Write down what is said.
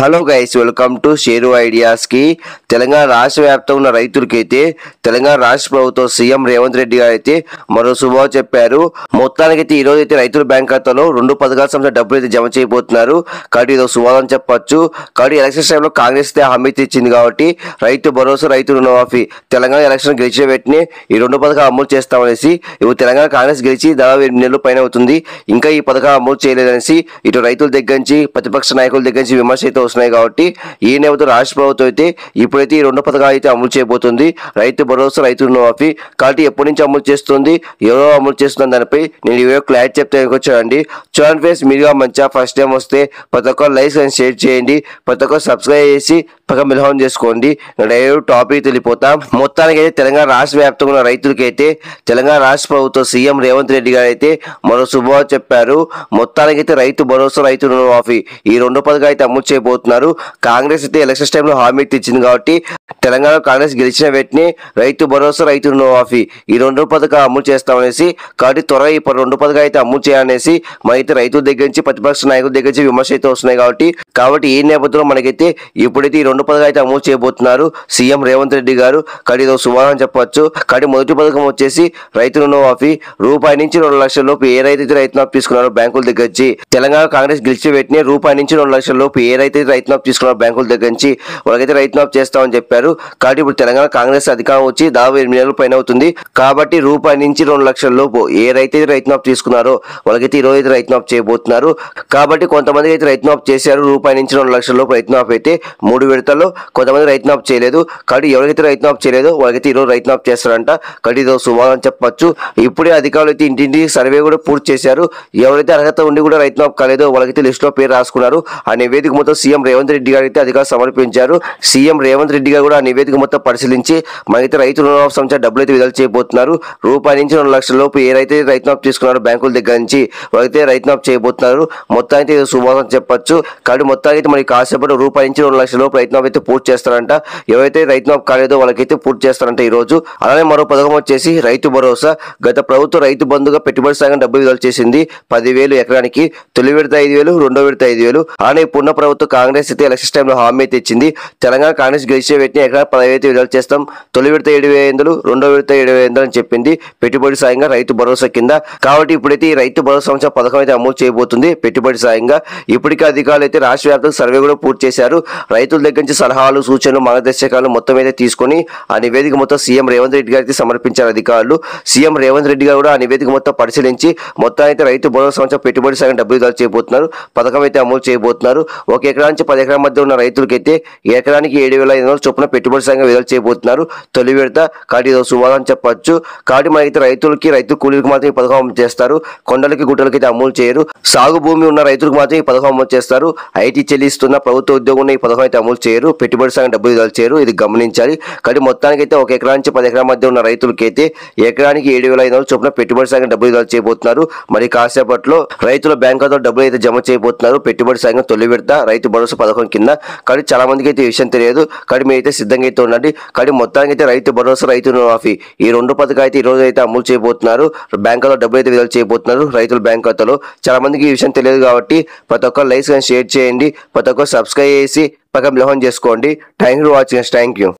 hello guys welcome to Sheru ఐడియాస్కి తెలంగాణ రాష్ట్ర వ్యాప్తంగా ఉన్న రైతులకైతే తెలంగాణ రాష్ట్ర ప్రభుత్వం సీఎం రేవంత్ రెడ్డి గారు అయితే మరో శుభావ చెప్పారు మొత్తానికి అయితే ఈరోజు అయితే రైతుల బ్యాంక్ ఖాతాలో రెండు పథకాల సంస్థ డబ్బులు అయితే జమ చేయబోతున్నారు కాబట్టి ఇదో శుభాదని చెప్పొచ్చు కాబట్టి ఎలక్షన్ టైంలో కాంగ్రెస్ అయితే హామీ తెచ్చింది కాబట్టి రైతు భరోసా రైతు రుణమాఫీ తెలంగాణ ఎలక్షన్ గెలిచి పెట్టిన ఈ రెండు పథకాలు అమలు చేస్తామనేసి ఇప్పుడు తెలంగాణ కాంగ్రెస్ గెలిచి దాదాపు ఎనిమిది నెలలు పైన అవుతుంది ఇంకా ఈ పథకాలు అమలు చేయలేదనేసి ఇటు రైతుల దగ్గర నుంచి ప్రతిపక్ష నాయకుల దగ్గర నుంచి విమర్శ అయితే వస్తున్నాయి కాబట్టి ఈ నేపథ్యంలో రాష్ట్ర ప్రభుత్వం అయితే ఇప్పుడైతే ఈ రెండు పథకాలు అయితే అమలు చేయబోతుంది రైతు భరోసా రైతు రుణమాఫీ కాబట్టి ఎప్పటి నుంచి అమలు చేస్తుంది ఎవరో అమలు చేస్తుంది దానిపై నేను ఇవే క్లారిటీ చెప్తే వచ్చానండి చూడండి ఫేస్ మీరుగా మంచిగా ఫస్ట్ టైం వస్తే ప్రతి ఒక్క లైక్ అని షేర్ చేయండి ప్రతి ఒక్క సబ్స్క్రైబ్ చేసి పక్క మిలహం చేసుకోండి డైరెక్ట్ టాపిక్ వెళ్ళిపోతాం మొత్తానికి అయితే తెలంగాణ రాష్ట్ర వ్యాప్తంగా ఉన్న రైతులకైతే తెలంగాణ రాష్ట్ర ప్రభుత్వం సీఎం రేవంత్ రెడ్డి గారు అయితే మరో శుభవార్త చెప్పారు మొత్తానికి అయితే రైతు భరోసా రైతు రుణమాఫీ ఈ రెండు పథకాలు అయితే అమలు చేయబోతుంది అవుతున్నారు కాంగ్రెస్ అయితే టైమ్ టైంలో హామీ ఇచ్చింది కాబట్టి తెలంగాణ కాంగ్రెస్ గెలిచిన వెంటనే రైతు భరోసా రైతు ఆఫీ ఈ రెండు పథకాలు అమలు చేస్తామనేసి కాబట్టి త్వరగా ఈ రెండు పథకాలు అయితే అమలు చేయాలనేసి మనైతే రైతుల దగ్గర నుంచి ప్రతిపక్ష నాయకుల దగ్గర నుంచి విమర్శ అయితే వస్తున్నాయి కాబట్టి కాబట్టి ఈ నేపథ్యంలో మనకైతే ఇప్పుడైతే ఈ రెండు పథకాలు అయితే అమలు చేయబోతున్నారు సీఎం రేవంత్ రెడ్డి గారు కాబట్టి ఇదో శుభారం చెప్పవచ్చు కాబట్టి మొదటి పథకం వచ్చేసి రైతు ఆఫీ రూపాయి నుంచి రెండు లక్షల లోపు ఏ రైతు రైతు తీసుకున్నారో బ్యాంకుల దగ్గర తెలంగాణ కాంగ్రెస్ గెలిచి వెంటనే రూపాయి నుంచి రెండు లక్షల లోపు ఏ రైతు రైతు తీసుకున్నారు బ్యాంకుల దగ్గర నుంచి వాళ్ళకైతే రైతు చేస్తామని చెప్పారు కాబట్టి ఇప్పుడు తెలంగాణ కాంగ్రెస్ అధికారం వచ్చి దాదాపు ఎనిమిది నెలల పైన అవుతుంది కాబట్టి రూపాయి నుంచి రెండు లక్షల లోపు ఏ రైతు రైతు తీసుకున్నారో వాళ్ళకైతే ఈరోజు అయితే రైతు చేయబోతున్నారు కాబట్టి కొంతమంది అయితే రైతు చేశారు రూపాయి నుంచి రెండు లక్షల లోపు రైతు అయితే మూడు విడతల్లో కొంతమంది రైతు చేయలేదు కాబట్టి ఎవరికైతే రైతు చేయలేదో వాళ్ళకైతే ఈరోజు రైతు చేస్తారంట కాబట్టి ఇదో అని చెప్పచ్చు ఇప్పుడే అధికారులు అయితే ఇంటింటి సర్వే కూడా పూర్తి చేశారు ఎవరైతే అర్హత ఉండి కూడా రైతు కాలేదో వాళ్ళకైతే లిస్టులో పేరు రాసుకున్నారు ఆ నివేదిక మొత్తం సీఎం సీఎం రేవంత్ రెడ్డి గారికి అధికారులు సమర్పించారు సీఎం రేవంత్ రెడ్డి గారు కూడా నివేదిక మొత్తం పరిశీలించి మనైతే రైతు రుణ సంస్థ డబ్బులు అయితే విడుదల చేయబోతున్నారు రూపాయి నుంచి రెండు లక్షల లోపు ఏదైతే రైతునాఫ్ తీసుకున్నారో బ్యాంకుల దగ్గర నుంచి రైతు రైతునాఫ్ చేయబోతున్నారు మొత్తానికి శుభాసం చెప్పచ్చు కాబట్టి మొత్తానికి మనకి కాసేపటి రూపాయి నుంచి రెండు లక్షల లోపు రైతునాఫ్ అయితే పూర్తి చేస్తారంట ఎవరైతే రైతునాఫ్ కాలేదో వాళ్ళకైతే పూర్తి చేస్తారంట ఈ రోజు అలానే మరో పథకం వచ్చేసి రైతు భరోసా గత ప్రభుత్వం రైతు బంధుగా పెట్టుబడి సాగం డబ్బులు విడుదల చేసింది పదివేలు ఎకరానికి తొలి విడత ఐదు వేలు రెండో విడత ఐదు వేలు అలానే పున్న ప్రభుత్వ కాంగ్రెస్ అయితే ఎలక్షన్ టైంలో హామీ అయితే ఇచ్చింది తెలంగాణ కాంగ్రెస్ గెలిచే వ్యక్తిని ఎకరా పదవి విడుదల చేస్తాం తొలి విడత ఏడు వేలు రెండో విడత ఏడు వేలు అని చెప్పింది పెట్టుబడి సాయంగా రైతు భరోసా కింద కాబట్టి ఇప్పుడైతే ఈ రైతు భరోసా సంవత్సరం పథకం అయితే అమలు చేయబోతుంది పెట్టుబడి సాయంగా ఇప్పటికే అధికారులు అయితే రాష్ట్ర వ్యాప్తంగా సర్వే కూడా పూర్తి చేశారు రైతుల దగ్గర నుంచి సలహాలు సూచనలు మార్గదర్శకాలు మొత్తం అయితే తీసుకొని ఆ నివేదిక మొత్తం సీఎం రేవంత్ రెడ్డి గారికి సమర్పించారు అధికారులు సీఎం రేవంత్ రెడ్డి గారు కూడా ఆ నివేదిక మొత్తం పరిశీలించి మొత్తం అయితే రైతు భరోసా సంవత్సరం పెట్టుబడి సాయం డబ్బులు విడుదల చేయబోతున్నారు పథకం అయితే అమలు చేయబోతున్నారు ఒక ఎకరా ఎకరా నుంచి పది ఎకరాల మధ్య ఉన్న రైతులకైతే ఎకరానికి ఏడు వేల ఐదు వందల చొప్పున పెట్టుబడి సంఘం విడుదల చేయబోతున్నారు తొలి విడత కాటి శుభాలని చెప్పొచ్చు కాటి మనకైతే రైతులకి రైతు కూలీలకు మాత్రం ఈ పథకం చేస్తారు కొండలకి గుట్టలకి అయితే అమలు చేయరు సాగు భూమి ఉన్న రైతులకు మాత్రం ఈ పథకం అమలు చేస్తారు ఐటీ చెల్లిస్తున్న ప్రభుత్వ ఉద్యోగం ఈ పథకం అయితే అమలు చేయరు పెట్టుబడి సంఘం డబ్బులు విడుదల చేయరు ఇది గమనించాలి కాబట్టి అయితే ఒక ఎకరా నుంచి పది ఎకరాల మధ్య ఉన్న రైతులకైతే ఎకరానికి ఏడు వేల ఐదు వందల చొప్పున పెట్టుబడి సంఘం డబ్బులు విడుదల చేయబోతున్నారు మరి కాసేపట్లో రైతుల బ్యాంక్ ఖాతాలో డబ్బులు అయితే జమ చేయబోతున్నారు పెట్టుబడి సంఘం తొలి విడత రైతు భరోసా పథకం కింద కానీ చాలా మందికి అయితే ఈ విషయం తెలియదు కానీ అయితే సిద్ధంగా అయితే ఉండండి కానీ మొత్తానికి అయితే రైతు భరోసా రైతు మాఫీ ఈ రెండు పథకం అయితే ఈ రోజు అయితే అమలు చేయబోతున్నారు బ్యాంకులో డబ్బులు అయితే విడుదల చేయబోతున్నారు రైతుల బ్యాంక్ ఖాతాలో చాలా మందికి ఈ విషయం తెలియదు కాబట్టి ప్రతి ఒక్కరు లైక్స్ షేర్ చేయండి ప్రతి ఒక్కరు సబ్స్క్రైబ్ చేసి పక్కన బిలోహం చేసుకోండి thank you watching thank you